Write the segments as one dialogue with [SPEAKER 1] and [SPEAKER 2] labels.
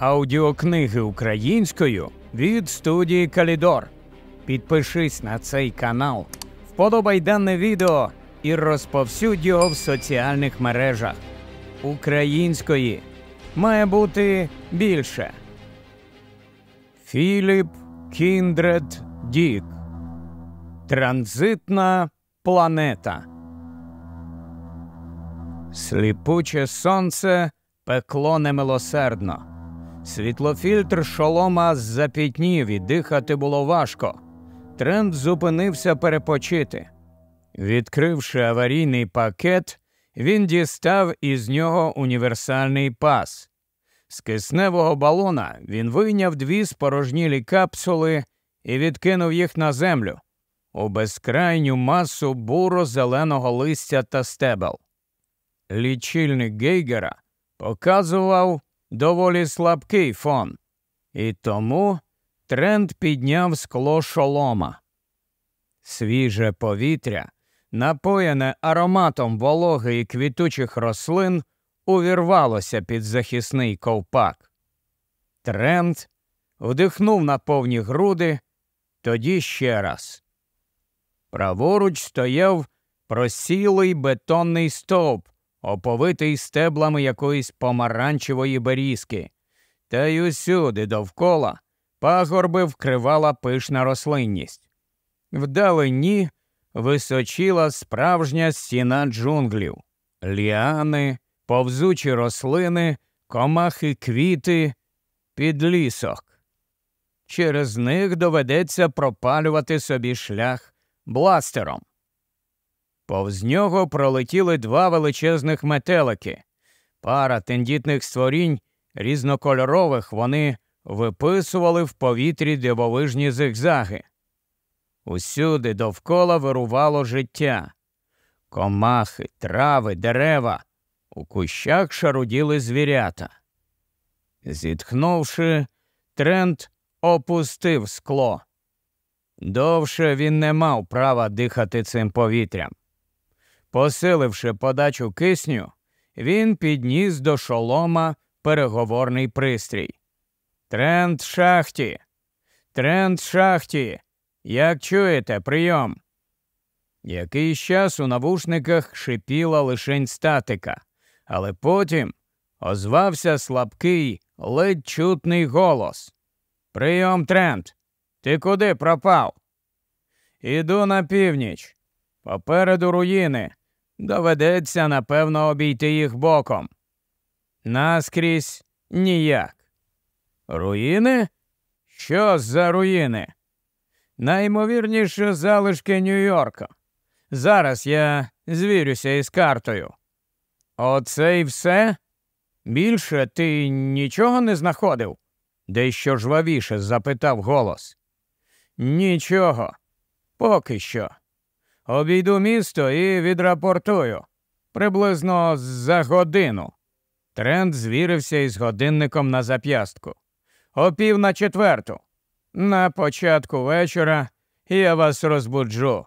[SPEAKER 1] аудіокниги українською від студії Калідор. Підпишись на цей канал, вподобай дане відео і розповсюдь його в соціальних мережах. Української має бути більше. Філіп Кіндред Дік. Транзитна планета. Сліпуче сонце пекло немилосердно. Світлофільтр шолома запітнів і дихати було важко. Тренд зупинився перепочити. Відкривши аварійний пакет, він дістав із нього універсальний пас. З кисневого балона він вийняв дві спорожнілі капсули і відкинув їх на землю у безкрайню масу буро зеленого листя та стебел. Лічильник Гейгера показував доволі слабкий фон, і тому Трент підняв скло шолома. Свіже повітря, напоєне ароматом вологи і квітучих рослин, увірвалося під захисний ковпак. Трент вдихнув на повні груди, тоді ще раз. Праворуч стояв просілий бетонний стовп, оповитий стеблами якоїсь помаранчевої берізки, та й усюди довкола пагорби вкривала пишна рослинність. Вдалині височила справжня стіна джунглів, ліани, повзучі рослини, комахи квіти, підлісок. Через них доведеться пропалювати собі шлях бластером. Повз нього пролетіли два величезних метелики. Пара тендітних створінь, різнокольорових, вони виписували в повітрі дивовижні зигзаги. Усюди довкола вирувало життя. Комахи, трави, дерева. У кущах шаруділи звірята. Зітхнувши, Трент опустив скло. Довше він не мав права дихати цим повітрям. Посиливши подачу кисню, він підніс до шолома переговорний пристрій. Тренд шахті. Тренд шахті. Як чуєте, прийом. Якийсь час у навушниках шипіла лишень статика, але потім озвався слабкий, ледь чутний голос. Прийом тренд! Ти куди пропав? Іду на північ. Попереду руїни. Доведеться напевно обійти їх боком. Наскрізь ніяк. Руїни? Що за руїни? Наймовірніше залишки Нью-Йорка. Зараз я звірюся із картою. Оце і все? Більше ти нічого не знаходив? дещо жвавіше запитав голос. Нічого, поки що. Обійду місто і відрапортую приблизно за годину. Тренд звірився із годинником на зап'ястку. О пів на четверту. На початку вечора я вас розбуджу.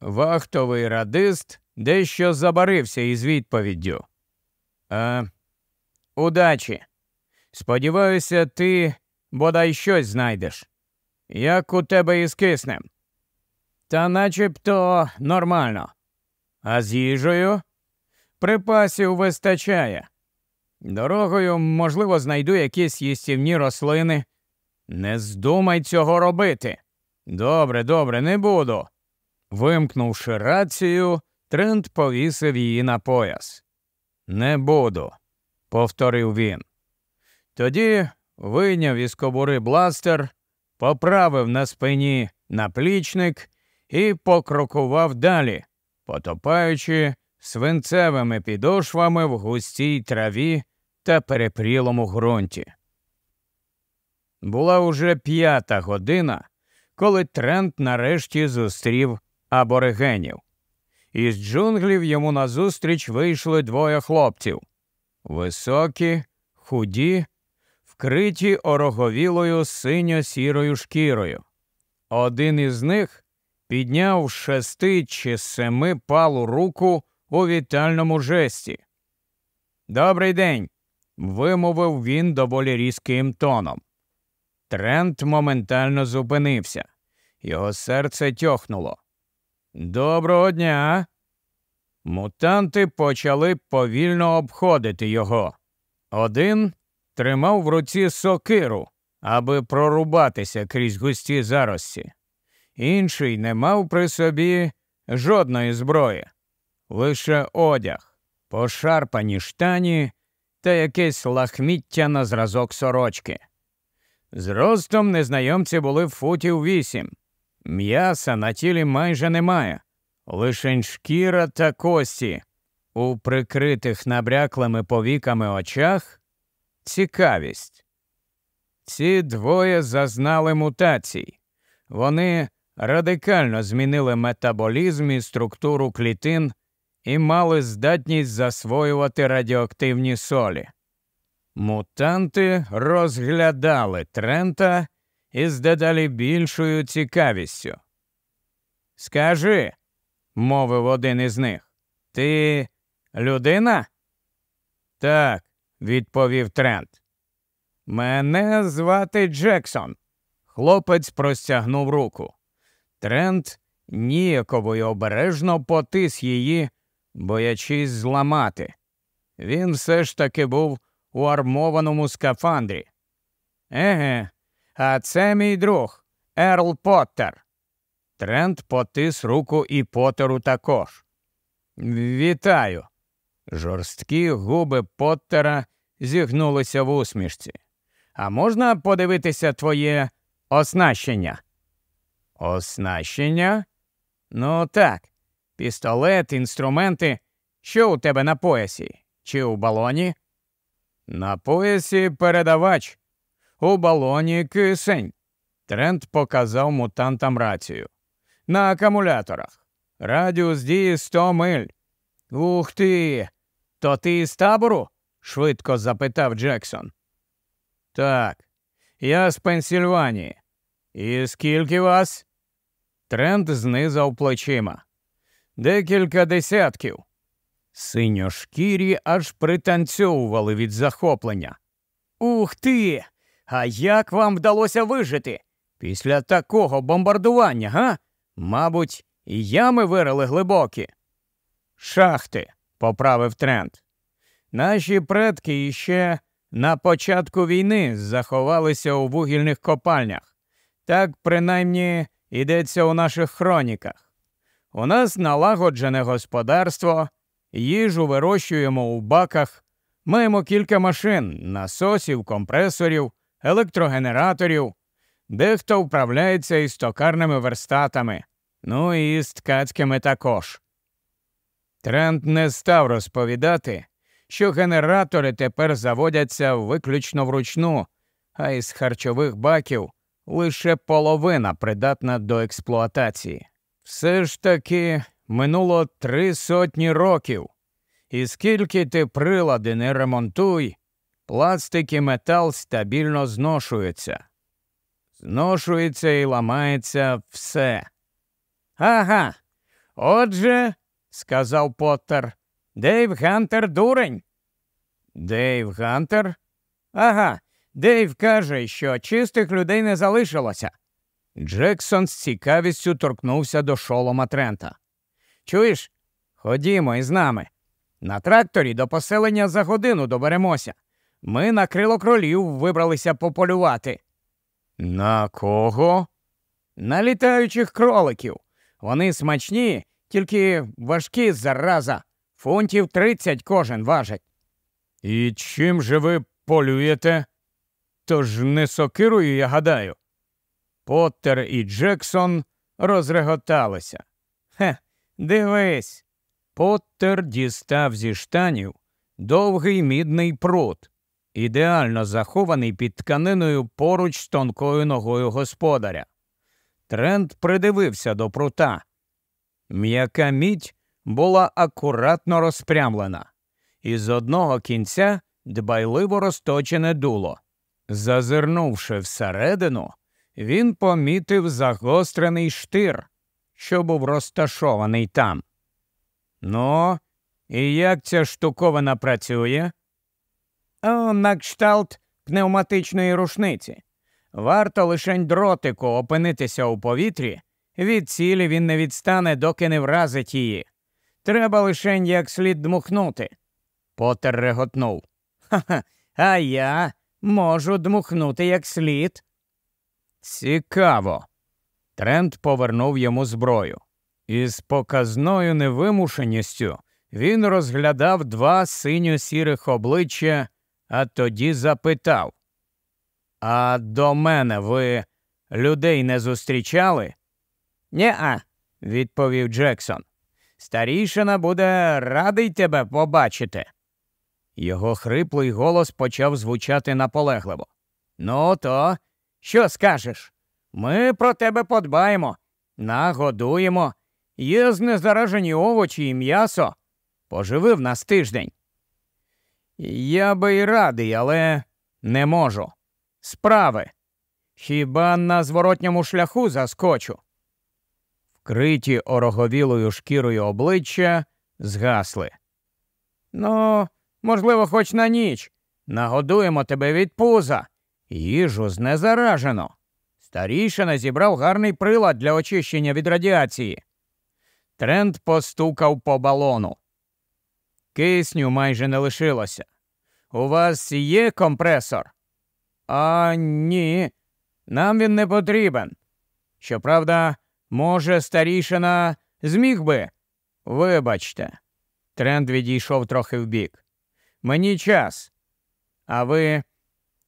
[SPEAKER 1] Вахтовий радист дещо забарився із відповіддю. «Е, Удачі. Сподіваюся, ти бодай щось знайдеш. Як у тебе із киснем? Та начебто нормально. А з їжею припасів вистачає. Дорогою, можливо, знайду якісь їстівні рослини. Не здумай цього робити. Добре, добре, не буду. Вимкнувши рацію, Трент повісив її на пояс. Не буду, повторив він. Тоді вийняв із кобури бластер, поправив на спині наплічник і покрокував далі, потопаючи свинцевими підошвами в густій траві та перепрілому ґрунті. Була уже п'ята година, коли Трент нарешті зустрів аборигенів. Із джунглів йому назустріч вийшли двоє хлопців високі, худі, вкриті ороговілою синьо сірою шкірою. Один із них підняв шести чи семи палу руку у вітальному жесті. Добрий день, вимовив він доволі різким тоном. Трент моментально зупинився. Його серце тьохнуло. Доброго дня. Мутанти почали повільно обходити його. Один тримав в руці сокиру, аби прорубатися крізь густі зарості інший не мав при собі жодної зброї, лише одяг, пошарпані штані та якесь лахміття на зразок сорочки. З ростом незнайомці були футів вісім. М'яса на тілі майже немає, лишень шкіра та кості. У прикритих набряклими повіками очах цікавість. Ці двоє зазнали мутацій. Вони радикально змінили метаболізм і структуру клітин і мали здатність засвоювати радіоактивні солі. Мутанти розглядали Трента із дедалі більшою цікавістю. Скажи, мовив один із них, ти людина? Так, відповів Трент. Мене звати Джексон. Хлопець простягнув руку. Трент ніяково й обережно потис її, боячись зламати. Він все ж таки був у армованому скафандрі. Еге, а це мій друг Ерл Поттер. Трент потис руку і Поттеру також. Вітаю. Жорсткі губи Поттера зігнулися в усмішці. А можна подивитися твоє оснащення? Оснащення? Ну так, пістолет, інструменти. Що у тебе на поясі? Чи у балоні? На поясі передавач. У балоні кисень. Трент показав мутантам рацію. На акумуляторах. Радіус дії 100 миль. Ух ти! То ти з табору? швидко запитав Джексон. Так, я з Пенсільванії. І скільки вас? Тренд знизав плечима. Декілька десятків. Синьошкірі аж пританцьовували від захоплення. Ух ти! А як вам вдалося вижити? Після такого бомбардування, га? Мабуть, і ями вирили глибокі. Шахти, поправив тренд. Наші предки іще на початку війни заховалися у вугільних копальнях. Так принаймні йдеться у наших хроніках. У нас налагоджене господарство, їжу вирощуємо у баках, маємо кілька машин, насосів, компресорів, електрогенераторів, дехто вправляється із токарними верстатами, ну і з ткацькими також. Трент не став розповідати, що генератори тепер заводяться виключно вручну, а із харчових баків лише половина придатна до експлуатації. Все ж таки минуло три сотні років, і скільки ти прилади не ремонтуй, пластик і метал стабільно зношуються. Зношується і ламається все. Ага. Отже, сказав Поттер, Дейв Гантер дурень. Дейв Гантер? Ага. Дейв каже, що чистих людей не залишилося. Джексон з цікавістю торкнувся до шолома Трента. Чуєш? Ходімо із нами. На тракторі до поселення за годину доберемося. Ми на крило кролів вибралися пополювати. На кого? На літаючих кроликів. Вони смачні, тільки важкі зараза. Фунтів тридцять кожен важить. І чим же ви полюєте? ж не сокирую, я гадаю. Поттер і Джексон розреготалися. Хе, дивись. Поттер дістав зі штанів довгий мідний прут, ідеально захований під тканиною поруч з тонкою ногою господаря. Трент придивився до прута. М'яка мідь була акуратно розпрямлена, і з одного кінця дбайливо розточене дуло. Зазирнувши всередину, він помітив загострений штир, що був розташований там. Ну, і як ця штуковина працює? О, на кшталт пневматичної рушниці. Варто лишень дротику опинитися у повітрі, від цілі він не відстане, доки не вразить її. Треба лишень як слід дмухнути. Потер реготнув. Ха-ха, а я Можу дмухнути як слід. Цікаво. Трент повернув йому зброю. І з показною невимушеністю він розглядав два синьо-сірих обличчя, а тоді запитав. А до мене ви людей не зустрічали? Нє-а, відповів Джексон. Старішина буде радий тебе побачити. Його хриплий голос почав звучати наполегливо. Ну, то, що скажеш? Ми про тебе подбаємо, нагодуємо, є знезаражені овочі і м'ясо. Поживив нас тиждень. Я би й радий, але не можу. Справи. Хіба на зворотньому шляху заскочу? Вкриті ороговілою шкірою обличчя згасли. Ну, Можливо, хоч на ніч. Нагодуємо тебе від пуза. Їжу знезаражено. Старішина зібрав гарний прилад для очищення від радіації. Тренд постукав по балону. Кисню майже не лишилося. У вас є компресор? А ні. Нам він не потрібен. Щоправда, може, старішина зміг би. Вибачте, тренд відійшов трохи вбік. Мені час. А ви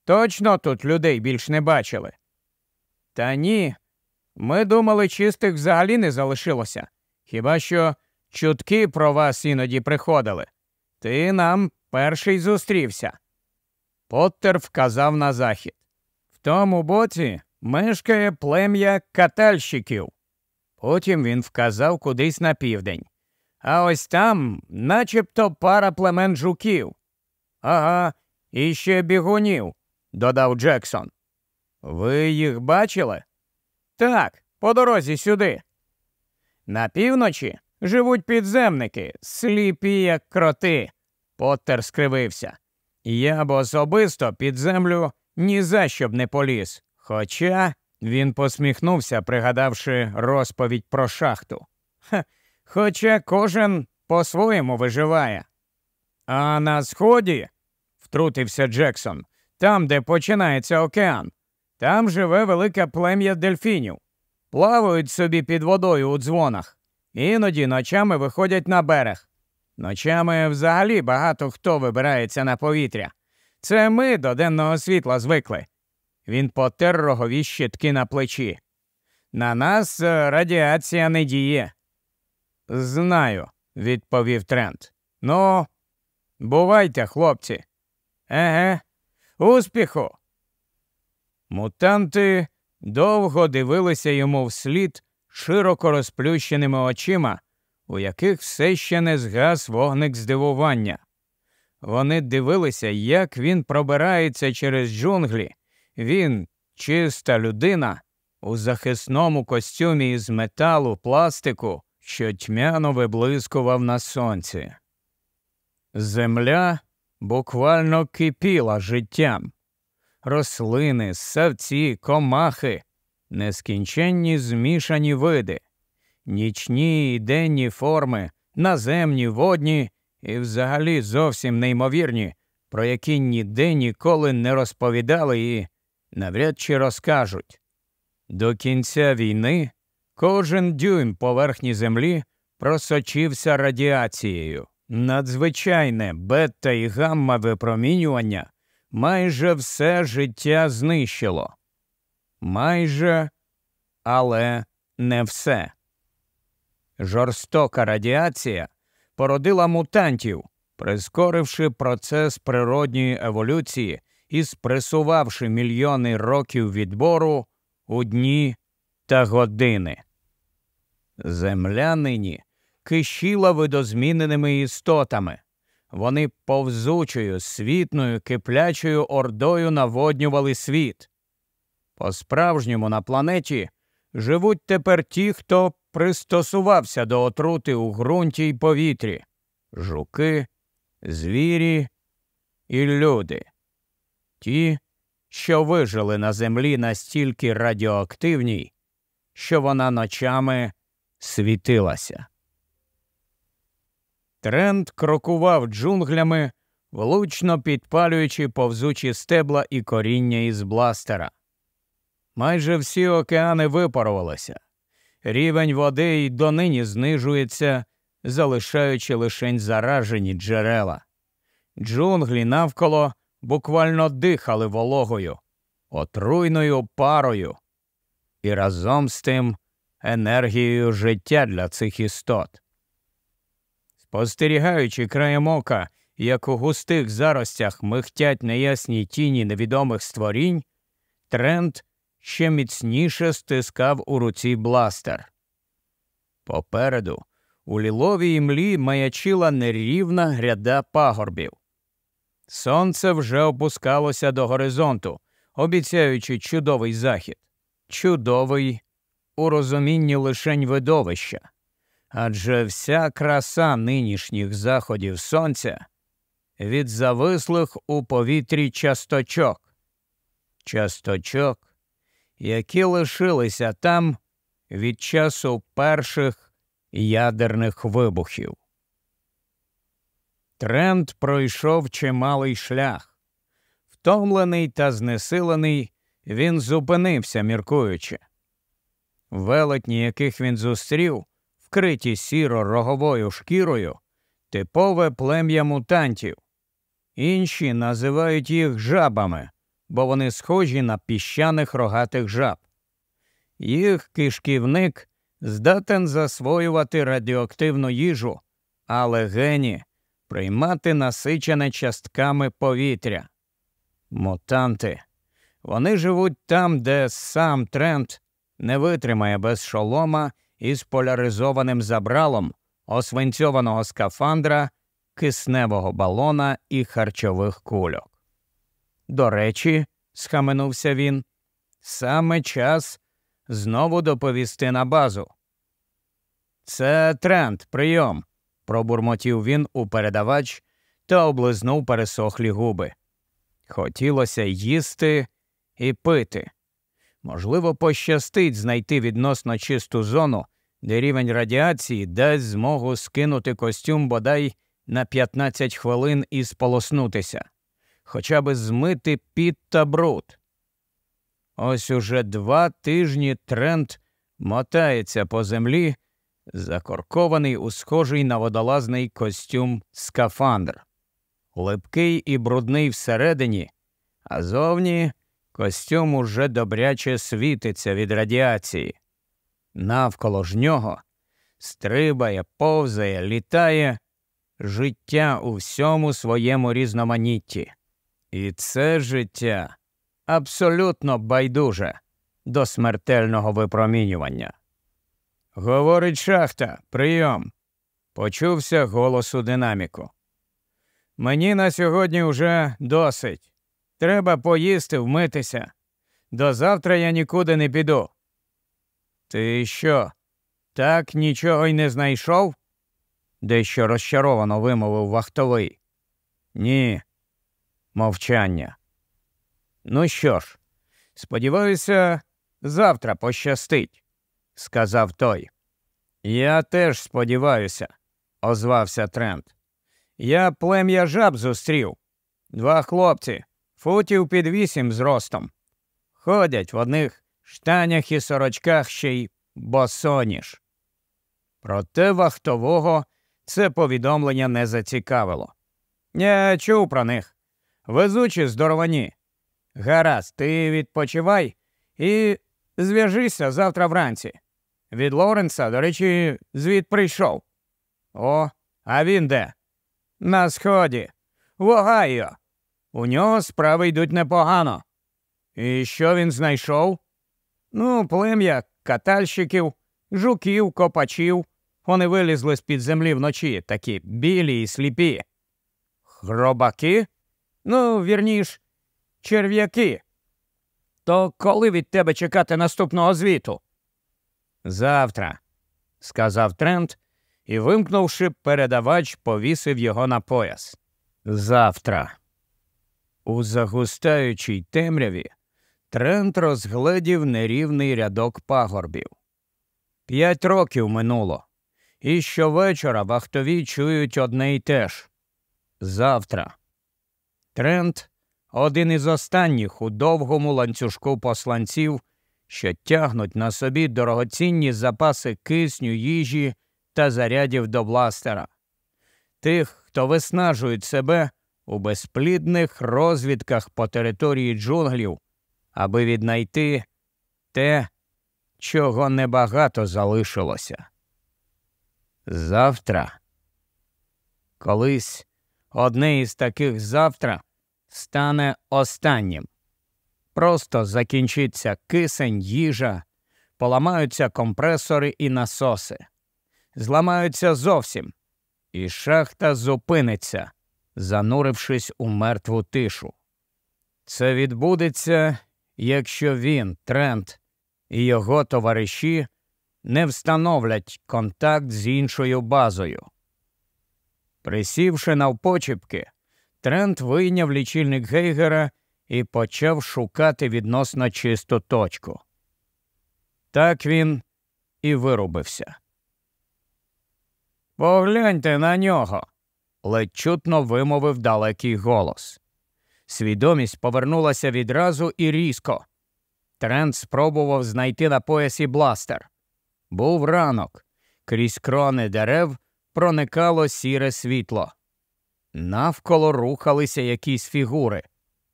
[SPEAKER 1] точно тут людей більш не бачили? Та ні. Ми думали, чистих взагалі не залишилося. Хіба що чутки про вас іноді приходили. Ти нам перший зустрівся. Поттер вказав на захід. В тому боці мешкає плем'я катальщиків. Потім він вказав кудись на південь. А ось там, начебто, пара племен жуків. Ага, і ще бігунів, додав Джексон. Ви їх бачили? Так, по дорозі сюди. На півночі живуть підземники, сліпі, як кроти. Поттер скривився. Я б особисто під землю ні за що б не поліз. Хоча він посміхнувся, пригадавши розповідь про шахту. Ха, Хоча кожен по-своєму виживає. А на сході, втрутився Джексон, там, де починається океан, там живе велике плем'я дельфінів. Плавають собі під водою у дзвонах, іноді ночами виходять на берег. Ночами взагалі багато хто вибирається на повітря. Це ми до денного світла звикли. Він потер рогові щитки на плечі. На нас е, радіація не діє. Знаю, відповів Трент. Ну, Бувайте, хлопці. Еге, успіху. Мутанти довго дивилися йому вслід широко розплющеними очима, у яких все ще не згас вогник здивування. Вони дивилися, як він пробирається через джунглі. Він, чиста людина, у захисному костюмі із металу, пластику, що тьмяно виблискував на сонці. Земля буквально кипіла життям. Рослини, савці, комахи, нескінченні змішані види, нічні і денні форми, наземні, водні і взагалі зовсім неймовірні, про які ніде ніколи не розповідали і навряд чи розкажуть. До кінця війни кожен дюйм поверхні землі просочився радіацією. Надзвичайне бета і гамма випромінювання майже все життя знищило. Майже, але не все. Жорстока радіація породила мутантів, прискоривши процес природньої еволюції і спресувавши мільйони років відбору у дні та години. Земля нині кишіла видозміненими істотами. Вони повзучою, світною, киплячою ордою наводнювали світ. По справжньому на планеті живуть тепер ті, хто пристосувався до отрути у ґрунті й повітрі жуки, звірі і люди. Ті, що вижили на землі настільки радіоактивній, що вона ночами світилася. Тренд крокував джунглями, влучно підпалюючи повзучі стебла і коріння із бластера. Майже всі океани випарувалися. Рівень води й донині знижується, залишаючи лишень заражені джерела. Джунглі навколо буквально дихали вологою, отруйною парою і разом з тим енергією життя для цих істот. Постерігаючи краєм ока, як у густих заростях михтять неясні тіні невідомих створінь, Трент ще міцніше стискав у руці бластер. Попереду у ліловій млі маячила нерівна гряда пагорбів. Сонце вже опускалося до горизонту, обіцяючи чудовий захід, чудовий у розумінні лишень видовища адже вся краса нинішніх заходів сонця від завислих у повітрі часточок, часточок, які лишилися там від часу перших ядерних вибухів. Тренд пройшов чималий шлях. Втомлений та знесилений, він зупинився, міркуючи. Велетні, яких він зустрів, вкриті сіро роговою шкірою, типове плем'я мутантів. Інші називають їх жабами, бо вони схожі на піщаних рогатих жаб. Їх кишківник здатен засвоювати радіоактивну їжу, але гені приймати насичене частками повітря. Мутанти. Вони живуть там, де сам Трент не витримає без шолома із поляризованим забралом, освинцьованого скафандра, кисневого балона і харчових кульок. До речі, схаменувся він, саме час знову доповісти на базу. Це тренд, прийом, пробурмотів він у передавач та облизнув пересохлі губи. Хотілося їсти і пити. Можливо, пощастить знайти відносно чисту зону, де рівень радіації дасть змогу скинути костюм бодай на 15 хвилин і сполоснутися, хоча би змити під та бруд. Ось уже два тижні Трент мотається по землі, закоркований у схожий на водолазний костюм скафандр, липкий і брудний всередині, а зовні костюм уже добряче світиться від радіації навколо ж нього, стрибає, повзає, літає життя у всьому своєму різноманітті. І це життя абсолютно байдуже до смертельного випромінювання. Говорить шахта, прийом. Почувся голос у динаміку. Мені на сьогодні вже досить. Треба поїсти, вмитися. До завтра я нікуди не піду. Ти що? Так нічого й не знайшов? дещо розчаровано вимовив вахтовий. Ні, мовчання. Ну що ж, сподіваюся, завтра пощастить, сказав той. Я теж сподіваюся, озвався Трент. Я плем'я жаб зустрів. Два хлопці, футів під вісім зростом. Ходять в одних штанях і сорочках ще й босоніж. Проте вахтового це повідомлення не зацікавило. Я чув про них. Везучі здоровані. Гаразд, ти відпочивай і зв'яжися завтра вранці. Від Лоренса, до речі, звід прийшов. О, а він де? На сході, в Огайо. У нього справи йдуть непогано. І що він знайшов? Ну, плем'я катальщиків, жуків, копачів. Вони вилізли з під землі вночі, такі білі і сліпі. Хробаки? Ну, вірніш, черв'яки. То коли від тебе чекати наступного звіту? Завтра, сказав Трент і, вимкнувши передавач, повісив його на пояс. Завтра. У загустаючій темряві Трент розгледів нерівний рядок пагорбів. П'ять років минуло, і щовечора вахтові чують одне й те ж завтра. Трент один із останніх у довгому ланцюжку посланців, що тягнуть на собі дорогоцінні запаси кисню, їжі та зарядів до бластера, тих, хто виснажують себе у безплідних розвідках по території джунглів аби віднайти те, чого небагато залишилося. Завтра, колись одне із таких завтра стане останнім. Просто закінчиться кисень, їжа, поламаються компресори і насоси, зламаються зовсім, і шахта зупиниться, занурившись у мертву тишу. Це відбудеться якщо він, Трент і його товариші не встановлять контакт з іншою базою. Присівши навпочіпки, Трент вийняв лічильник Гейгера і почав шукати відносно чисту точку. Так він і вирубився. Погляньте на нього. ледь чутно вимовив далекий голос. Свідомість повернулася відразу і різко. Трент спробував знайти на поясі бластер. Був ранок. Крізь крони дерев проникало сіре світло. Навколо рухалися якісь фігури.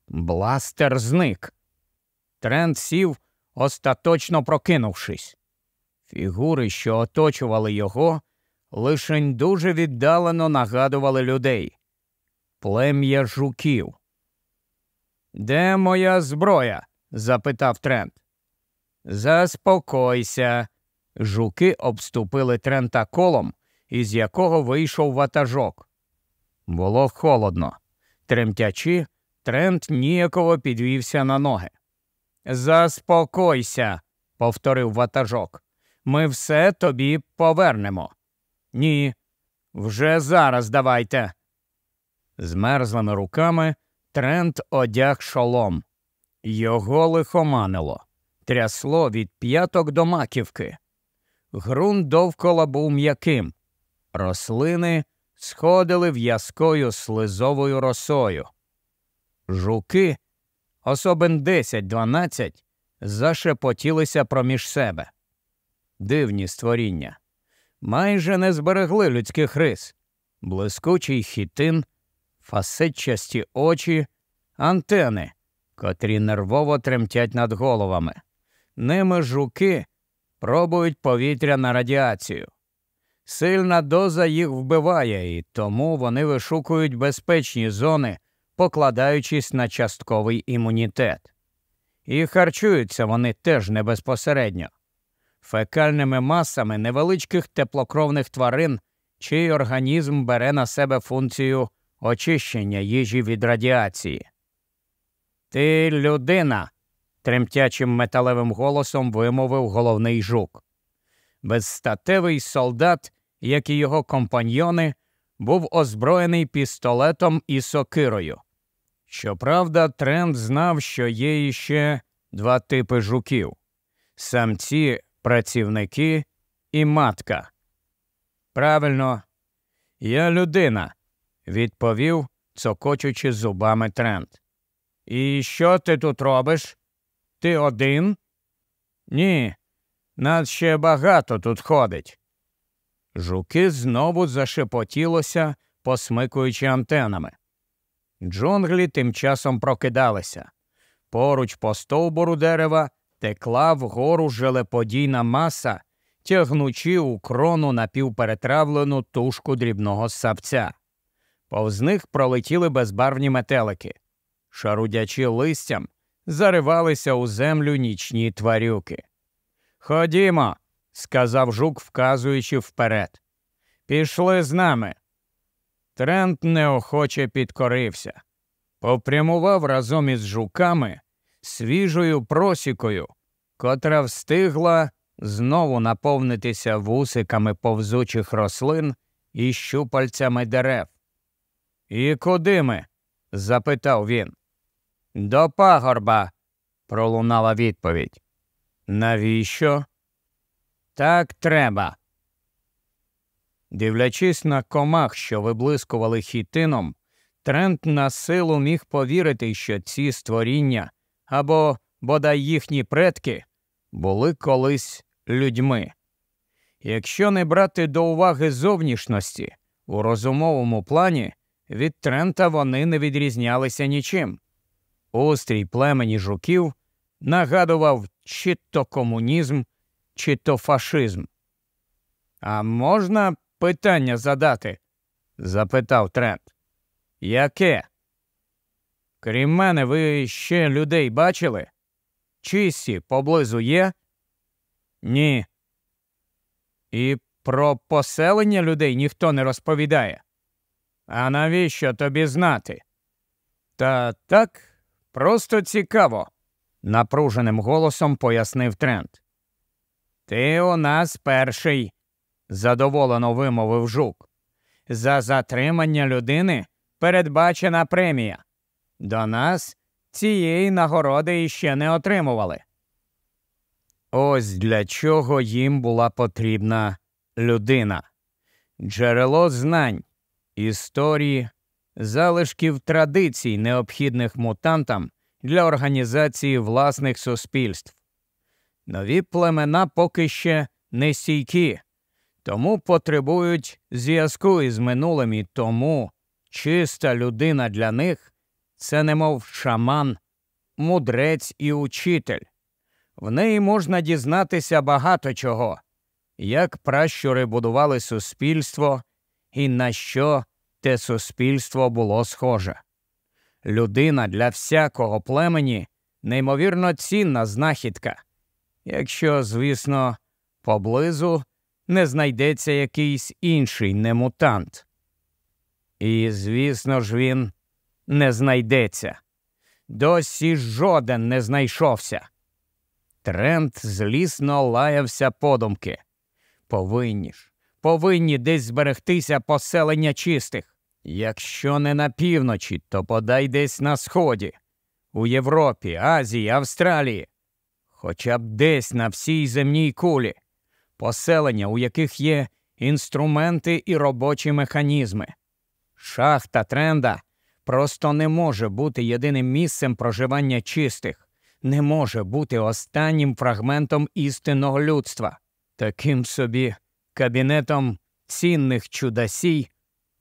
[SPEAKER 1] Бластер зник. Трент сів, остаточно прокинувшись. Фігури, що оточували його, лишень дуже віддалено нагадували людей. Плем'я жуків. Де моя зброя? запитав Трент. Заспокойся. Жуки обступили Трента колом, із якого вийшов ватажок. Було холодно. Тремтячи, Трент ніяково підвівся на ноги. Заспокойся, повторив ватажок. Ми все тобі повернемо. Ні, вже зараз давайте. Змерзлими руками Трент одяг шолом. Його лихоманило. Трясло від п'яток до маківки. Грунт довкола був м'яким. Рослини сходили в'язкою слизовою росою. Жуки, особин 10-12, зашепотілися проміж себе. Дивні створіння. Майже не зберегли людських рис, блискучий хітин – фасетчасті очі, антени, котрі нервово тремтять над головами. Ними жуки пробують повітря на радіацію. Сильна доза їх вбиває, і тому вони вишукують безпечні зони, покладаючись на частковий імунітет. І харчуються вони теж не безпосередньо, фекальними масами невеличких теплокровних тварин, чий організм бере на себе функцію очищення їжі від радіації. Ти людина. тремтячим металевим голосом вимовив головний жук. Безстатевий солдат, як і його компаньйони, був озброєний пістолетом і сокирою. Щоправда, Трент знав, що є іще два типи жуків самці, працівники і матка. Правильно, я людина, відповів, цокочучи зубами Трент. І що ти тут робиш? Ти один? Ні, нас ще багато тут ходить. Жуки знову зашепотілося, посмикуючи антенами. Джунглі тим часом прокидалися. Поруч по стовбуру дерева текла вгору желеподійна маса, тягнучи у крону напівперетравлену тушку дрібного ссавця. Повз них пролетіли безбарвні метелики. Шарудячи листям, заривалися у землю нічні тварюки. Ходімо, сказав жук, вказуючи вперед. Пішли з нами. Трент неохоче підкорився, попрямував разом із жуками свіжою просікою, котра встигла знову наповнитися вусиками повзучих рослин і щупальцями дерев. І куди ми? запитав він. До пагорба, пролунала відповідь. Навіщо? Так треба. Дивлячись на комах, що виблискували хітином, Трент на силу міг повірити, що ці створіння або бодай їхні предки були колись людьми. Якщо не брати до уваги зовнішності у розумовому плані, від Трента вони не відрізнялися нічим. Устрій племені жуків нагадував чи то комунізм, чи то фашизм. А можна питання задати? запитав Трент. Яке? Крім мене, ви ще людей бачили? Чисі поблизу є? Ні. І про поселення людей ніхто не розповідає. А навіщо тобі знати? Та так, просто цікаво, напруженим голосом пояснив Трент. Ти у нас перший, задоволено вимовив жук. За затримання людини передбачена премія. До нас цієї нагороди іще не отримували. Ось для чого їм була потрібна людина. Джерело знань, історії, залишків традицій, необхідних мутантам для організації власних суспільств. Нові племена поки ще не стійкі, тому потребують зв'язку із минулим і тому чиста людина для них це немов шаман, мудрець і учитель. В неї можна дізнатися багато чого, як пращури будували суспільство і на що те суспільство було схоже. Людина для всякого племені неймовірно цінна знахідка, якщо, звісно, поблизу не знайдеться якийсь інший немутант. І, звісно ж, він не знайдеться. Досі жоден не знайшовся. Трент злісно лаявся подумки. Повинні ж, повинні десь зберегтися поселення чистих. Якщо не на півночі, то подай десь на сході, у Європі, Азії, Австралії, хоча б десь на всій земній кулі, поселення, у яких є інструменти і робочі механізми. Шахта тренда просто не може бути єдиним місцем проживання чистих, не може бути останнім фрагментом істинного людства, таким собі кабінетом цінних чудасій,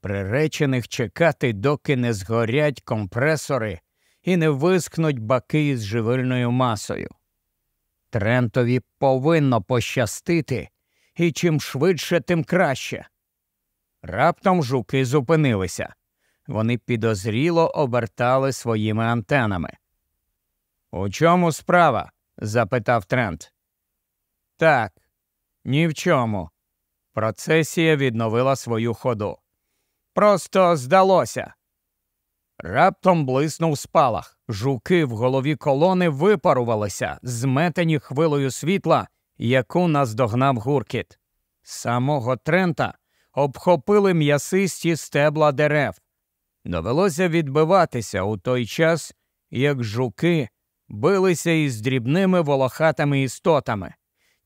[SPEAKER 1] приречених чекати, доки не згорять компресори і не вискнуть баки з живильною масою. Трентові повинно пощастити, і чим швидше, тим краще. Раптом жуки зупинилися. Вони підозріло обертали своїми антенами. У чому справа? запитав Трент. Так, ні в чому, Процесія відновила свою ходу. Просто здалося. Раптом блиснув спалах. Жуки в голові колони випарувалися, зметені хвилою світла, яку наздогнав гуркіт. Самого Трента обхопили м'ясисті стебла дерев. Довелося відбиватися у той час, як жуки билися із дрібними волохатими істотами.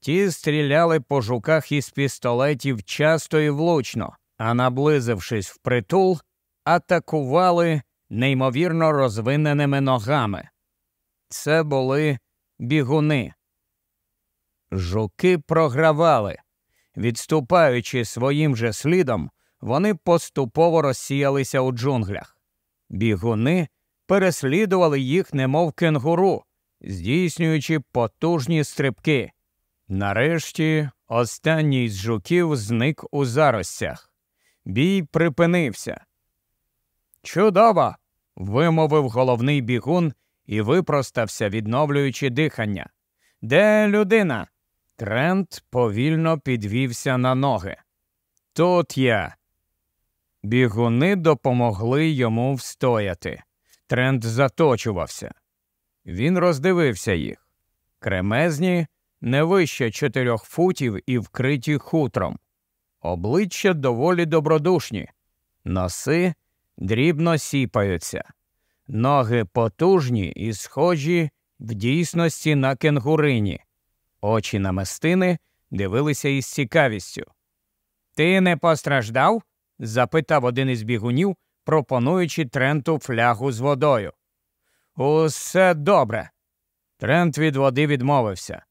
[SPEAKER 1] Ті стріляли по жуках із пістолетів часто і влучно, а наблизившись в притул, атакували неймовірно розвиненими ногами. Це були бігуни. Жуки програвали. Відступаючи своїм же слідом, вони поступово розсіялися у джунглях. Бігуни переслідували їх, немов кенгуру, здійснюючи потужні стрибки. Нарешті останній з жуків зник у заростях. Бій припинився. Чудово! вимовив головний бігун і випростався, відновлюючи дихання. Де людина? Трент повільно підвівся на ноги. Тут я. Бігуни допомогли йому встояти. Трент заточувався. Він роздивився їх. Кремезні не вище чотирьох футів і вкриті хутром, обличчя доволі добродушні, носи дрібно сіпаються, ноги потужні і схожі в дійсності на кенгурині, очі намистини дивилися із цікавістю. Ти не постраждав? запитав один із бігунів, пропонуючи Тренту флягу з водою. Усе добре. Трент від води відмовився.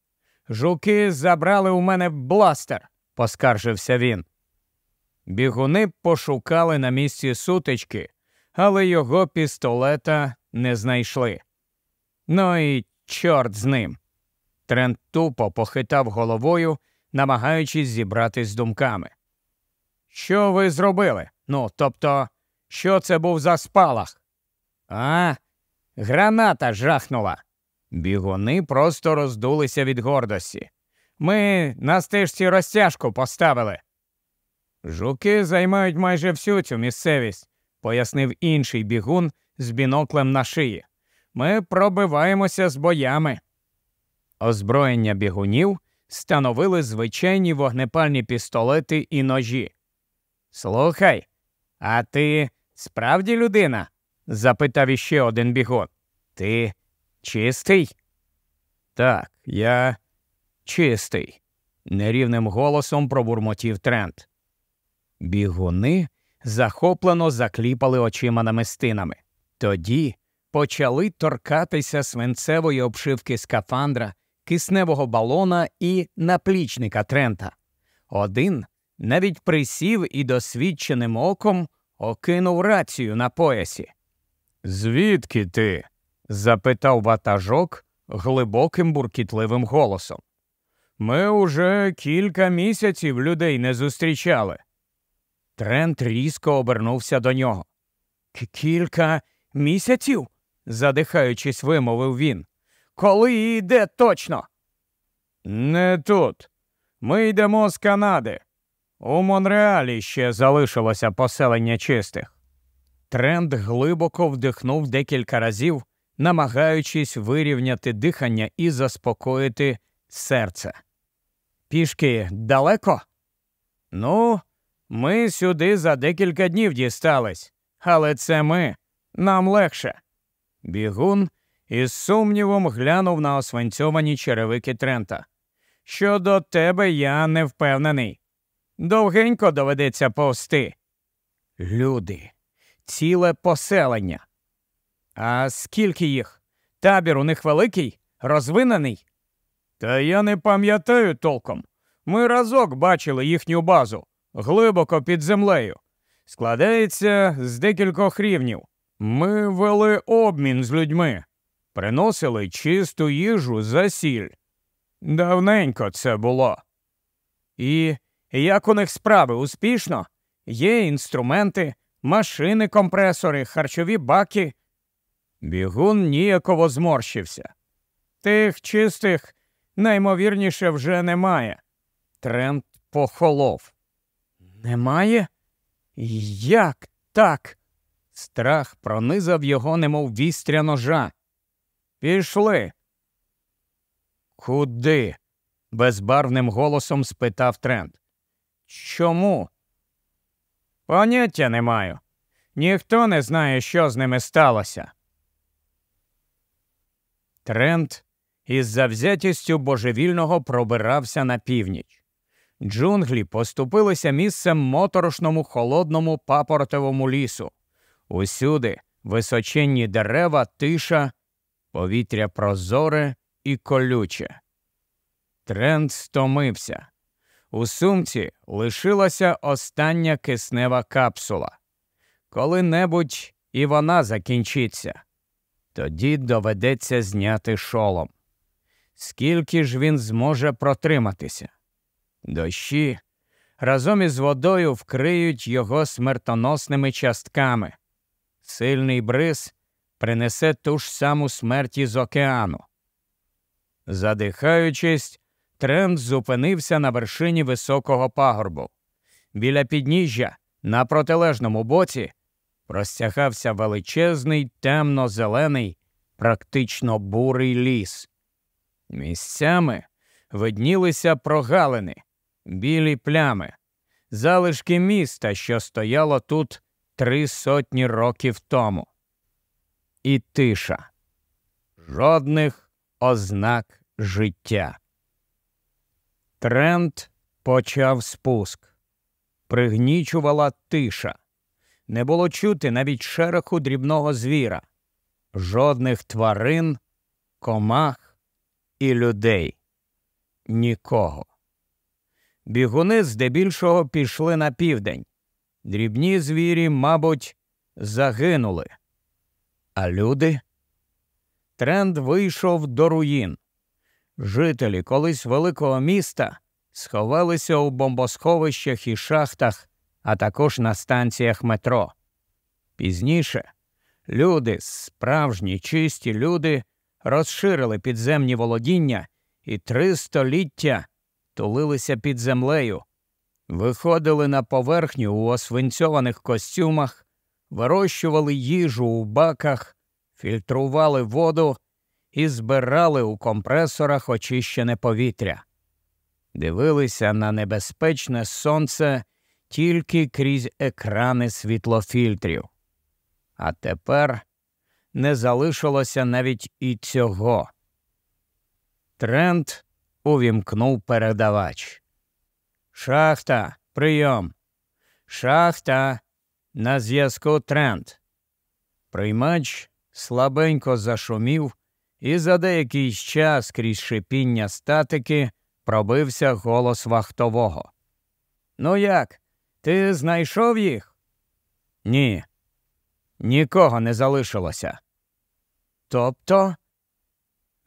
[SPEAKER 1] Жуки забрали у мене бластер, поскаржився він. Бігуни пошукали на місці сутички, але його пістолета не знайшли. Ну і чорт з ним. Трент тупо похитав головою, намагаючись зібратись з думками. Що ви зробили? Ну, тобто, що це був за спалах? А, граната жахнула. Бігуни просто роздулися від гордості. Ми на стежці розтяжку поставили. Жуки займають майже всю цю місцевість, пояснив інший бігун з біноклем на шиї. Ми пробиваємося з боями. Озброєння бігунів становили звичайні вогнепальні пістолети і ножі. Слухай, а ти справді людина? запитав іще один бігун. Ти Чистий? Так, я чистий, нерівним голосом пробурмотів Трент. Бігуни захоплено закліпали очима намистинами. Тоді почали торкатися свинцевої обшивки скафандра, кисневого балона і наплічника Трента. Один навіть присів і досвідченим оком окинув рацію на поясі. Звідки ти? запитав ватажок глибоким буркітливим голосом. Ми уже кілька місяців людей не зустрічали. Трент різко обернувся до нього. Кілька місяців? задихаючись, вимовив він. Коли і йде точно? Не тут. Ми йдемо з Канади. У Монреалі ще залишилося поселення чистих. Тренд глибоко вдихнув декілька разів, намагаючись вирівняти дихання і заспокоїти серце. Пішки далеко? Ну, ми сюди за декілька днів дістались, але це ми, нам легше. Бігун із сумнівом глянув на освинцьовані черевики Трента. Щодо тебе я не впевнений. Довгенько доведеться повсти. Люди, ціле поселення. А скільки їх? Табір у них великий, розвинений? Та я не пам'ятаю толком. Ми разок бачили їхню базу глибоко під землею. Складається з декількох рівнів. Ми вели обмін з людьми, приносили чисту їжу за сіль. Давненько це було. І як у них справи успішно? Є інструменти, машини, компресори, харчові баки, Бігун ніяково зморщився. Тих чистих наймовірніше вже немає. Тренд похолов. Немає? Як так? Страх пронизав його, немов вістря ножа. Пішли. Куди? безбарвним голосом спитав Тренд. Чому? Поняття не маю. Ніхто не знає, що з ними сталося. Трент із завзятістю божевільного пробирався на північ. Джунглі поступилися місцем моторошному холодному папортовому лісу. Усюди височенні дерева, тиша, повітря прозоре і колюче. Трент стомився. У сумці лишилася остання киснева капсула. Коли-небудь і вона закінчиться. Тоді доведеться зняти шолом. Скільки ж він зможе протриматися? Дощі разом із водою вкриють його смертоносними частками. Сильний бриз принесе ту ж саму смерть із океану. Задихаючись, Трент зупинився на вершині високого пагорбу. Біля підніжжя, на протилежному боці, розтягався величезний, темно-зелений, практично бурий ліс. Місцями виднілися прогалини, білі плями, залишки міста, що стояло тут три сотні років тому. І тиша. Жодних ознак життя. Тренд почав спуск. Пригнічувала тиша не було чути навіть шереху дрібного звіра, жодних тварин, комах і людей, нікого. Бігуни здебільшого пішли на південь. Дрібні звірі, мабуть, загинули. А люди? Тренд вийшов до руїн. Жителі колись великого міста сховалися у бомбосховищах і шахтах а також на станціях метро. Пізніше люди, справжні чисті люди, розширили підземні володіння і три століття тулилися під землею, виходили на поверхню у освинцьованих костюмах, вирощували їжу у баках, фільтрували воду і збирали у компресорах очищене повітря. Дивилися на небезпечне сонце тільки крізь екрани світлофільтрів. А тепер не залишилося навіть і цього. Тренд увімкнув передавач. Шахта, прийом. Шахта на зв'язку Тренд. Приймач слабенько зашумів, і за деякий час крізь шипіння статики пробився голос вахтового. Ну як? Ти знайшов їх? Ні. Нікого не залишилося. Тобто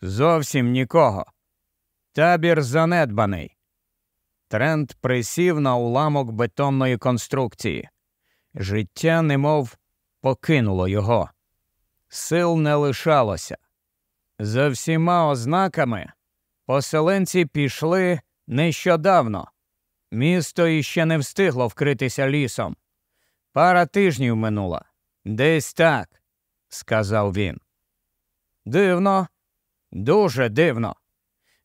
[SPEAKER 1] зовсім нікого. Табір занедбаний. Тренд присів на уламок бетонної конструкції. Життя, немов покинуло його. Сил не лишалося. За всіма ознаками поселенці пішли нещодавно. Місто іще не встигло вкритися лісом. Пара тижнів минула. Десь так, сказав він. Дивно, дуже дивно.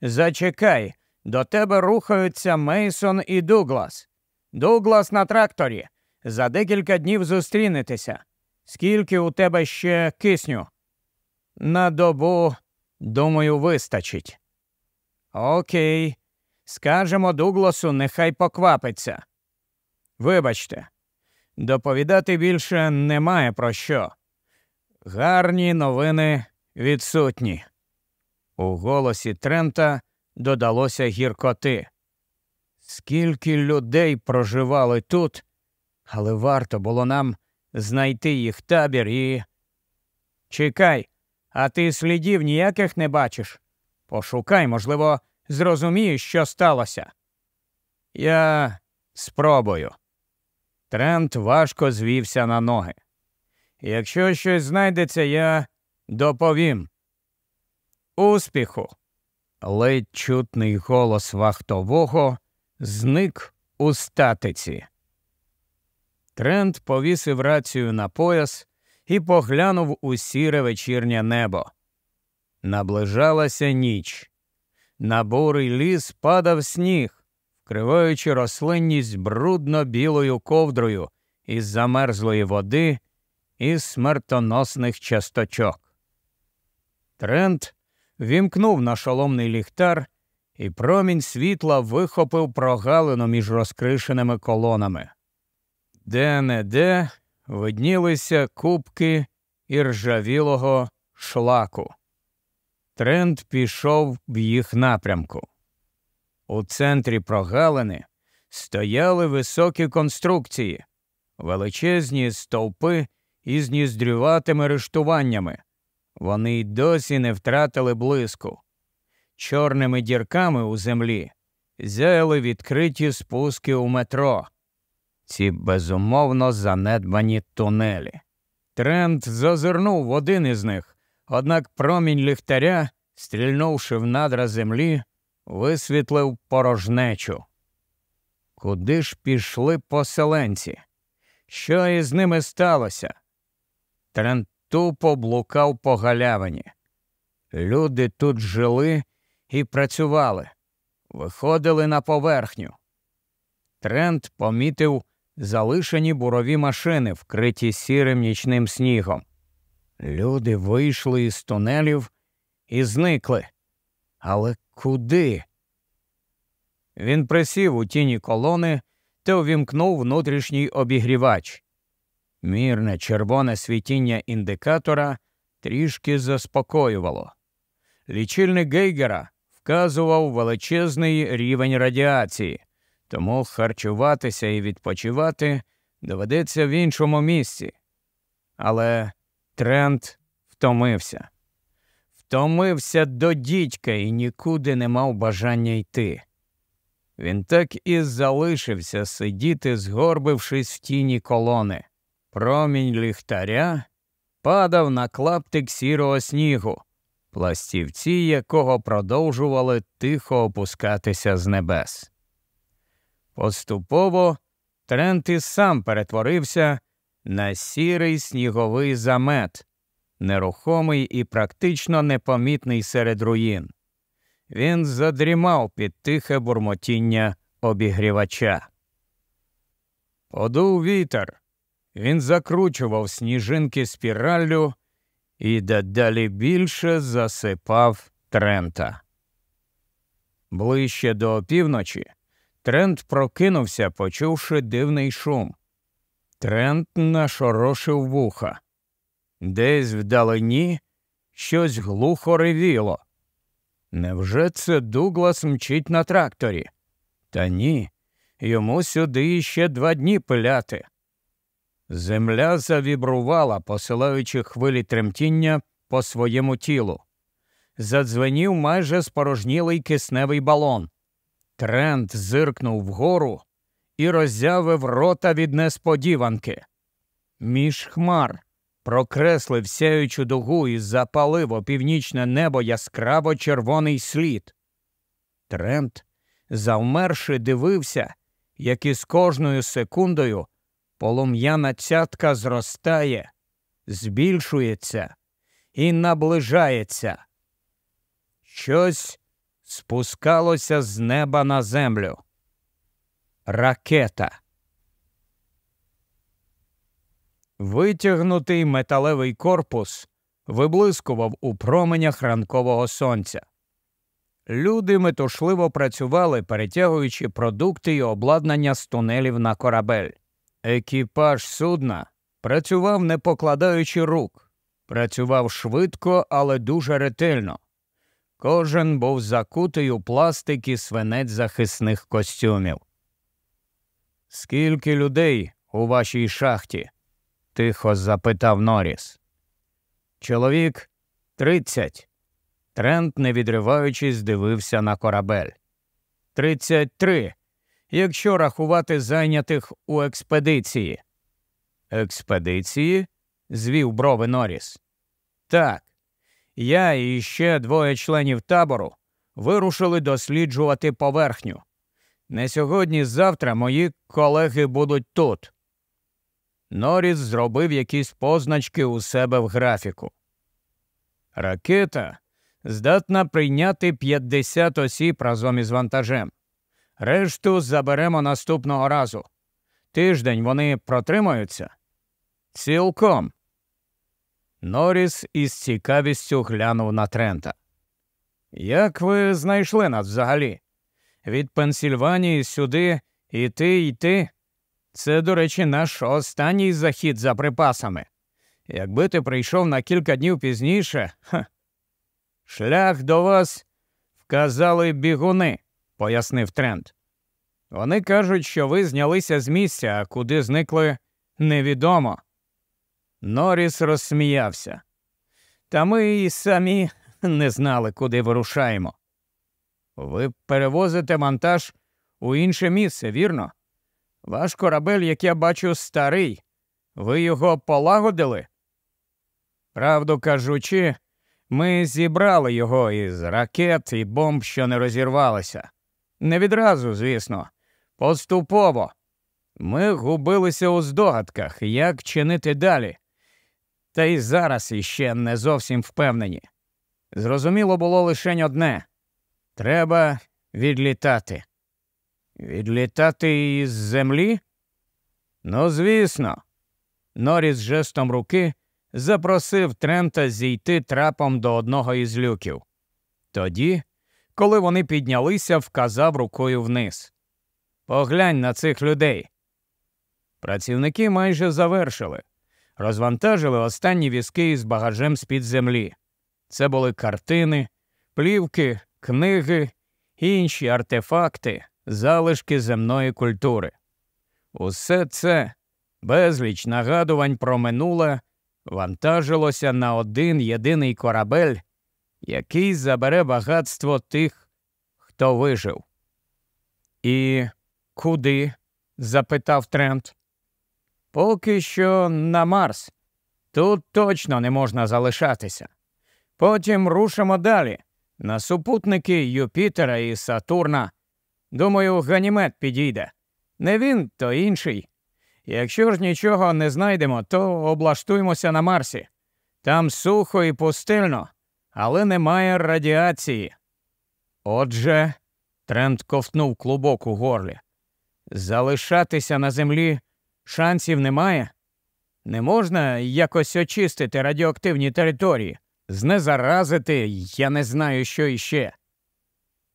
[SPEAKER 1] Зачекай, до тебе рухаються Мейсон і Дуглас. Дуглас на тракторі. За декілька днів зустрінетеся. Скільки у тебе ще кисню? На добу, думаю, вистачить. Окей, Скажемо Дугласу, нехай поквапиться. Вибачте, доповідати більше немає про що. Гарні новини відсутні. У голосі Трента додалося гіркоти. Скільки людей проживали тут, але варто було нам знайти їх табір і. Чекай, а ти слідів ніяких не бачиш. Пошукай, можливо, зрозумію, що сталося. Я спробую. Трент важко звівся на ноги. Якщо щось знайдеться, я доповім. Успіху! Ледь чутний голос вахтового зник у статиці. Трент повісив рацію на пояс і поглянув у сіре вечірнє небо. Наближалася ніч. На бурий ліс падав сніг, вкриваючи рослинність брудно білою ковдрою із замерзлої води і смертоносних часточок. Трент вімкнув на шоломний ліхтар, і промінь світла вихопив прогалину між розкришеними колонами. Де не де виднілися кубки іржавілого шлаку. Тренд пішов в їх напрямку. У центрі прогалини стояли високі конструкції, величезні стовпи із ніздрюватими рештуваннями. Вони й досі не втратили блиску. Чорними дірками у землі взяли відкриті спуски у метро. Ці безумовно занедбані тунелі. Тренд зазирнув в один із них, Однак промінь ліхтаря, стрільнувши в надра землі, висвітлив порожнечу. Куди ж пішли поселенці? Що із ними сталося? Трент тупо блукав по галявині. Люди тут жили і працювали, виходили на поверхню. Трент помітив залишені бурові машини, вкриті сірим нічним снігом. Люди вийшли із тунелів і зникли. Але куди? Він присів у тіні колони та увімкнув внутрішній обігрівач. Мірне червоне світіння індикатора трішки заспокоювало. Лічильник Гейгера вказував величезний рівень радіації, тому харчуватися і відпочивати доведеться в іншому місці. Але Трент втомився. Втомився до дідька і нікуди не мав бажання йти. Він так і залишився сидіти, згорбившись в тіні колони. Промінь ліхтаря падав на клаптик сірого снігу, пластівці якого продовжували тихо опускатися з небес. Поступово Трент і сам перетворився на сірий сніговий замет, нерухомий і практично непомітний серед руїн. Він задрімав під тихе бурмотіння обігрівача. Подув вітер. Він закручував сніжинки спіраллю і дедалі більше засипав Трента. Ближче до опівночі Трент прокинувся, почувши дивний шум. Трент нашорошив вуха. Десь вдалині щось глухо ревіло. Невже це Дуглас мчить на тракторі? Та ні, йому сюди ще два дні пиляти. Земля завібрувала, посилаючи хвилі тремтіння по своєму тілу. Задзвенів майже спорожнілий кисневий балон. Трент зиркнув вгору і роззявив рота від несподіванки. Між хмар прокреслив сяючу дугу і запалив у північне небо яскраво червоний слід. Трент, завмерши, дивився, як із кожною секундою полум'яна цятка зростає, збільшується і наближається. Щось спускалося з неба на землю. Ракета. Витягнутий металевий корпус виблискував у променях ранкового сонця. Люди метушливо працювали, перетягуючи продукти і обладнання з тунелів на корабель. Екіпаж судна працював не покладаючи рук, працював швидко, але дуже ретельно. Кожен був закутий у пластик і свинець захисних костюмів. Скільки людей у вашій шахті? тихо запитав Норіс. Чоловік тридцять. Трент, не відриваючись, дивився на корабель. Тридцять три. Якщо рахувати зайнятих у експедиції. Експедиції? звів брови Норіс. Так. Я і ще двоє членів табору вирушили досліджувати поверхню. Не сьогодні, завтра мої колеги будуть тут. Норіс зробив якісь позначки у себе в графіку. Ракета здатна прийняти 50 осіб разом із вантажем. Решту заберемо наступного разу. Тиждень вони протримаються. Цілком. Норіс із цікавістю глянув на Трента. Як ви знайшли нас взагалі? від Пенсільванії сюди іти, йти. Це, до речі, наш останній захід за припасами. Якби ти прийшов на кілька днів пізніше, ха, шлях до вас вказали бігуни, пояснив Трент. Вони кажуть, що ви знялися з місця, а куди зникли невідомо. Норіс розсміявся. Та ми і самі не знали, куди вирушаємо. Ви перевозите монтаж у інше місце, вірно? Ваш корабель, як я бачу, старий. Ви його полагодили? Правду кажучи, ми зібрали його із ракет і бомб, що не розірвалися. Не відразу, звісно, поступово. Ми губилися у здогадках, як чинити далі. Та й зараз іще не зовсім впевнені. Зрозуміло було лише одне Треба відлітати. Відлітати із землі? Ну, звісно. Норіс жестом руки запросив Трента зійти трапом до одного із люків. Тоді, коли вони піднялися, вказав рукою вниз. Поглянь на цих людей. Працівники майже завершили, розвантажили останні візки із багажем з під землі. Це були картини, плівки, книги, інші артефакти, залишки земної культури. Усе це безліч нагадувань про минуле вантажилося на один єдиний корабель, який забере багатство тих, хто вижив. І куди? запитав Трент. Поки що на Марс. Тут точно не можна залишатися. Потім рушимо далі на супутники Юпітера і Сатурна. Думаю, Ганімед підійде. Не він, то інший. Якщо ж нічого не знайдемо, то облаштуємося на Марсі. Там сухо і пустильно, але немає радіації. Отже, Тренд ковтнув клубок у горлі. Залишатися на землі шансів немає. Не можна якось очистити радіоактивні території знезаразити, я не знаю, що іще.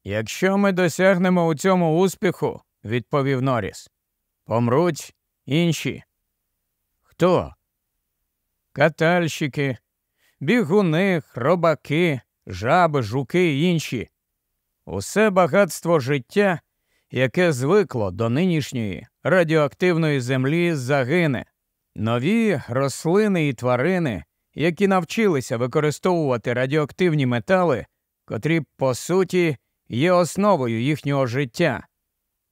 [SPEAKER 1] Якщо ми досягнемо у цьому успіху, відповів Норріс, помруть інші. Хто? Катальщики, бігуни, хробаки, жаби, жуки інші. Усе багатство життя, яке звикло до нинішньої радіоактивної землі, загине. Нові рослини і тварини, які навчилися використовувати радіоактивні метали, котрі, по суті, є основою їхнього життя.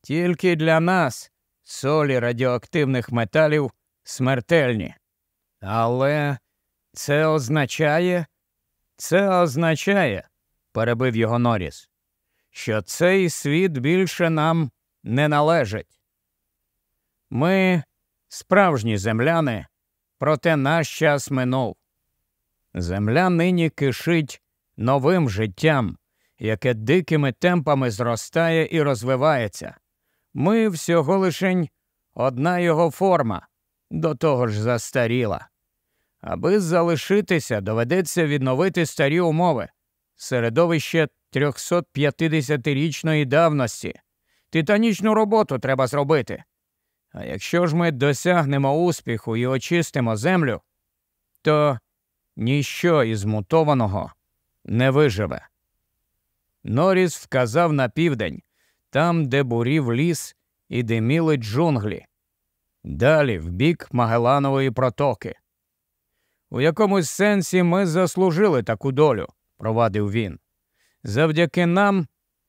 [SPEAKER 1] Тільки для нас солі радіоактивних металів смертельні. Але це означає, це означає, перебив його Норіс, що цей світ більше нам не належить. Ми справжні земляни, проте наш час минув. Земля нині кишить новим життям, яке дикими темпами зростає і розвивається. Ми всього лишень одна його форма, до того ж застаріла. Аби залишитися, доведеться відновити старі умови, середовище 350-річної давності. Титанічну роботу треба зробити. А якщо ж ми досягнемо успіху і очистимо землю, то ніщо із мутованого не виживе. Норіс вказав на південь, там, де бурів ліс і диміли джунглі, далі в бік Магеланової протоки. У якомусь сенсі ми заслужили таку долю, провадив він. Завдяки нам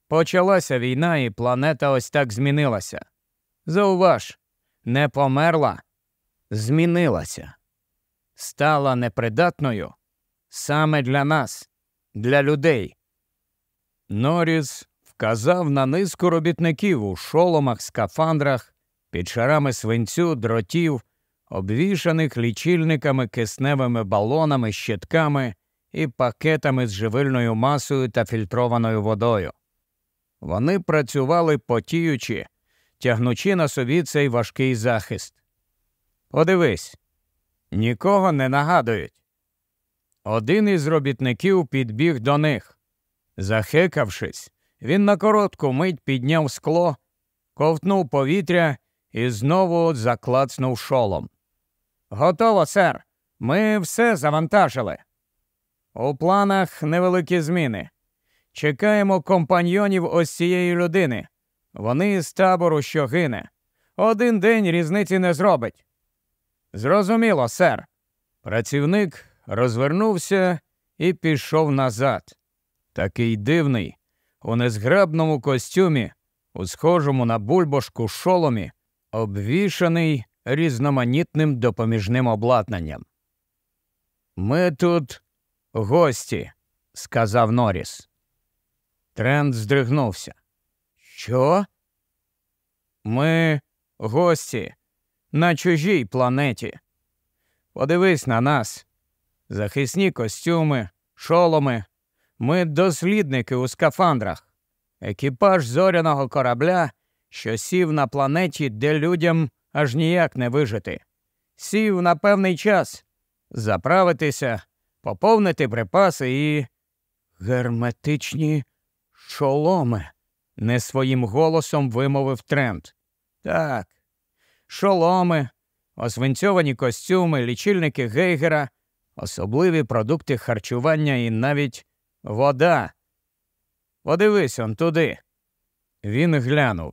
[SPEAKER 1] почалася війна, і планета ось так змінилася. Зауваж, не померла, змінилася стала непридатною саме для нас, для людей. Норіс вказав на низку робітників у шоломах, скафандрах, під шарами свинцю, дротів, обвішаних лічильниками, кисневими балонами, щитками і пакетами з живильною масою та фільтрованою водою. Вони працювали потіючи, тягнучи на собі цей важкий захист. Подивись, нікого не нагадують. Один із робітників підбіг до них. Захекавшись, він на коротку мить підняв скло, ковтнув повітря і знову заклацнув шолом. Готово, сер. Ми все завантажили. У планах невеликі зміни. Чекаємо компаньйонів ось цієї людини. Вони з табору, що гине. Один день різниці не зробить. Зрозуміло, сер. Працівник розвернувся і пішов назад. Такий дивний, у незграбному костюмі, у схожому на бульбашку шоломі, обвішаний різноманітним допоміжним обладнанням. Ми тут гості, сказав Норіс. Тренд здригнувся. Що? Ми гості, на чужій планеті. Подивись на нас захисні костюми, шоломи. Ми дослідники у скафандрах, екіпаж зоряного корабля, що сів на планеті, де людям аж ніяк не вижити. Сів на певний час заправитися, поповнити припаси і. Герметичні шоломи, не своїм голосом вимовив Трент. Так, шоломи, освинцьовані костюми, лічильники гейгера, особливі продукти харчування і навіть вода. Подивись он туди. Він глянув.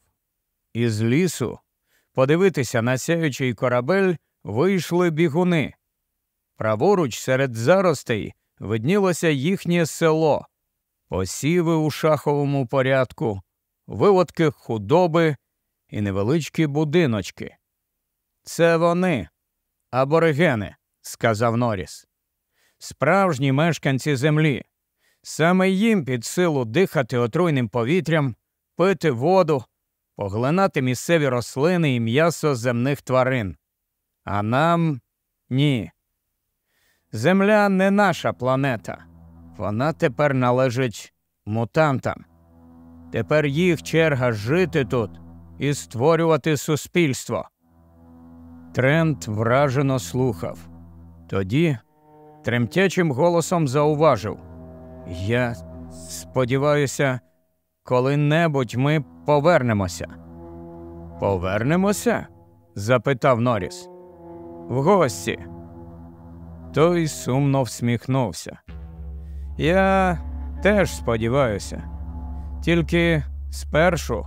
[SPEAKER 1] Із лісу подивитися на сяючий корабель вийшли бігуни. Праворуч серед заростей виднілося їхнє село, посіви у шаховому порядку, виводки худоби і невеличкі будиночки. Це вони, аборигени, сказав Норіс. Справжні мешканці землі. Саме їм під силу дихати отруйним повітрям, пити воду, поглинати місцеві рослини і м'ясо земних тварин. А нам ні. Земля не наша планета. Вона тепер належить мутантам. Тепер їх черга жити тут і створювати суспільство. Трент вражено слухав. Тоді тремтячим голосом зауважив Я сподіваюся, коли-небудь ми повернемося. Повернемося? запитав Норіс. В гості. Той сумно всміхнувся. Я теж сподіваюся, тільки спершу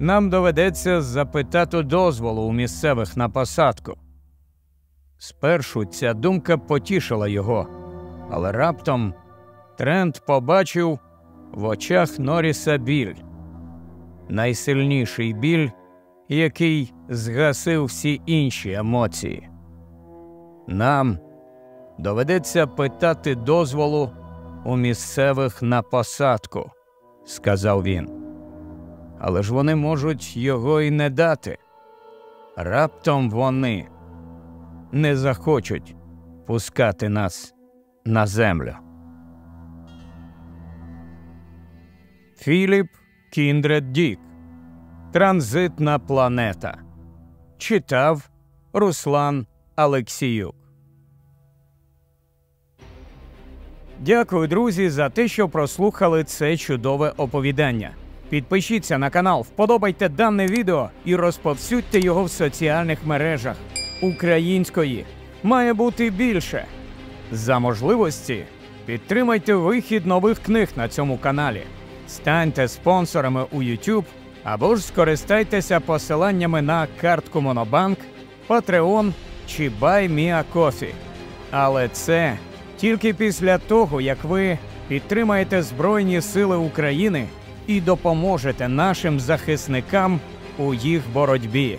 [SPEAKER 1] нам доведеться запитати дозволу у місцевих на посадку. Спершу ця думка потішила його, але раптом Трент побачив в очах Норіса біль найсильніший біль, який згасив всі інші емоції. Нам доведеться питати дозволу у місцевих на посадку, сказав він але ж вони можуть його і не дати. Раптом вони не захочуть пускати нас на землю. Філіп Кіндред Дік. Транзитна планета. Читав Руслан Алексіюк. Дякую, друзі, за те, що прослухали це чудове оповідання. Підпишіться на канал, вподобайте дане відео і розповсюдьте його в соціальних мережах. Української має бути більше. За можливості підтримайте вихід нових книг на цьому каналі, станьте спонсорами у YouTube або ж скористайтеся посиланнями на картку Монобанк, Patreon чи BuyMeACoffee. Але це тільки після того, як ви підтримаєте Збройні Сили України і допоможете нашим захисникам у їх боротьбі.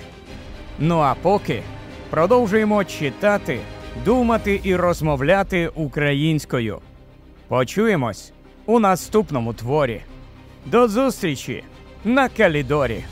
[SPEAKER 1] Ну а поки продовжуємо читати, думати і розмовляти українською. Почуємось у наступному творі. До зустрічі на Калідорі!